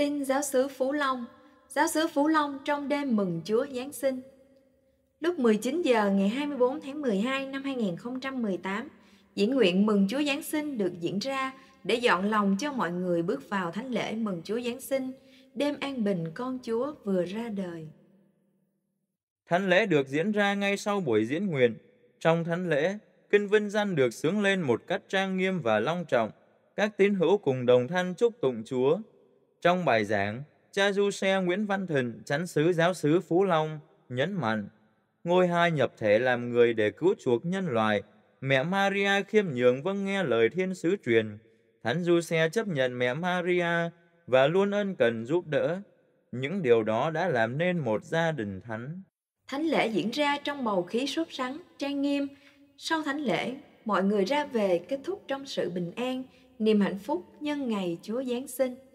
Tin giáo sứ Phú Long, giáo sứ Phú Long trong đêm mừng Chúa Giáng sinh. Lúc 19 giờ ngày 24 tháng 12 năm 2018, diễn nguyện mừng Chúa Giáng sinh được diễn ra để dọn lòng cho mọi người bước vào thánh lễ mừng Chúa Giáng sinh, đêm an bình con Chúa vừa ra đời. Thánh lễ được diễn ra ngay sau buổi diễn nguyện. Trong thánh lễ, kinh vinh danh được sướng lên một cách trang nghiêm và long trọng. Các tín hữu cùng đồng thanh chúc tụng Chúa, trong bài giảng, cha du xe Nguyễn Văn Thịnh, chánh sứ giáo sứ Phú Long, nhấn mạnh, ngôi hai nhập thể làm người để cứu chuộc nhân loại. Mẹ Maria khiêm nhường vâng nghe lời thiên sứ truyền. Thánh du xe chấp nhận mẹ Maria và luôn ân cần giúp đỡ. Những điều đó đã làm nên một gia đình thánh. Thánh lễ diễn ra trong bầu khí sốt sắng, trang nghiêm. Sau thánh lễ, mọi người ra về kết thúc trong sự bình an, niềm hạnh phúc nhân ngày Chúa Giáng sinh.